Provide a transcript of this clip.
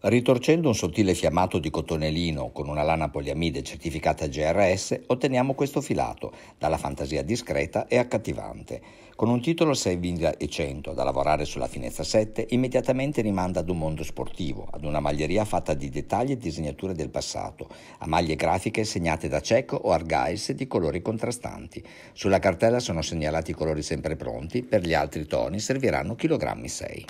Ritorcendo un sottile fiammato di cotonelino con una lana poliamide certificata GRS, otteniamo questo filato, dalla fantasia discreta e accattivante. Con un titolo 6100 da lavorare sulla finezza 7, immediatamente rimanda ad un mondo sportivo, ad una maglieria fatta di dettagli e disegnature del passato, a maglie grafiche segnate da cieco o argais di colori contrastanti. Sulla cartella sono segnalati i colori sempre pronti, per gli altri toni serviranno chilogrammi 6.